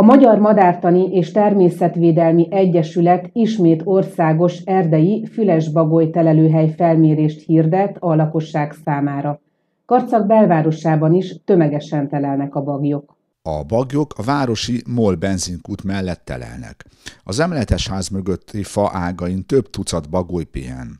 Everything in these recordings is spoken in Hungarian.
A Magyar Madártani és Természetvédelmi Egyesület ismét országos erdei fülesbagoly telelőhely felmérést hirdet a lakosság számára. Karcak belvárosában is tömegesen telelnek a bagyok. A bagyok a városi MOL benzinkút mellett telelnek. Az emeletes ház mögötti fa ágain több tucat bagoly pihen.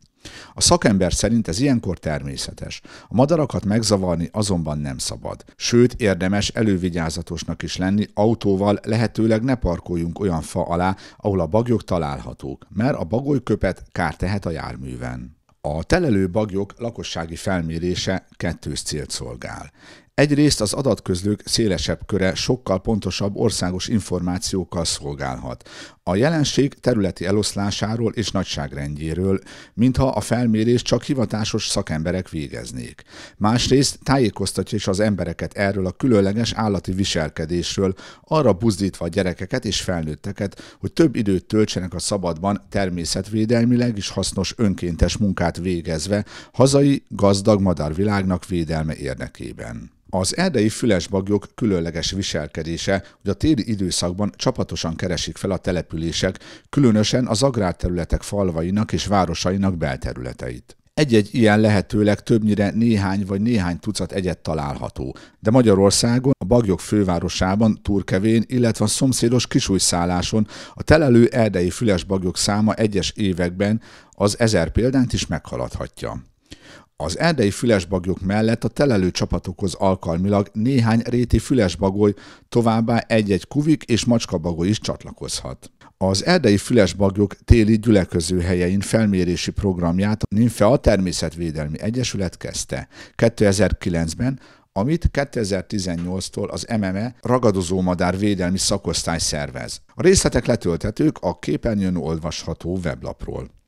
A szakember szerint ez ilyenkor természetes. A madarakat megzavarni azonban nem szabad. Sőt, érdemes elővigyázatosnak is lenni, autóval lehetőleg ne parkoljunk olyan fa alá, ahol a bagyok találhatók, mert a bagolyköpet kár tehet a járműven. A telelő bagyok lakossági felmérése kettős célt szolgál. Egyrészt az adatközlők szélesebb köre sokkal pontosabb országos információkkal szolgálhat. A jelenség területi eloszlásáról és nagyságrendjéről, mintha a felmérés csak hivatásos szakemberek végeznék. Másrészt tájékoztatja is az embereket erről a különleges állati viselkedésről, arra buzdítva a gyerekeket és felnőtteket, hogy több időt töltsenek a szabadban természetvédelmileg is hasznos önkéntes munkát végezve hazai, gazdag madárvilágnak védelme érdekében. Az erdei fülesbagyok különleges viselkedése, hogy a téli időszakban csapatosan keresik fel a települések, különösen az agrárterületek falvainak és városainak belterületeit. Egy-egy ilyen lehetőleg többnyire néhány vagy néhány tucat egyet található, de Magyarországon, a Bagyok fővárosában, Turkevén, illetve a szomszédos Kisújszálláson a telelő erdei füles bagyok száma egyes években az ezer példánt is meghaladhatja. Az erdei fülesbagyok mellett a telelő csapatokhoz alkalmilag néhány réti fülesbagoly, továbbá egy-egy kuvik és macskabagoly is csatlakozhat. Az erdei fülesbagyok téli gyülekező helyein felmérési programját a Ninfea Természetvédelmi Egyesület kezdte. 2009-ben amit 2018-tól az MME madár védelmi szakosztály szervez. A részletek letölthetők a képernyőn olvasható weblapról.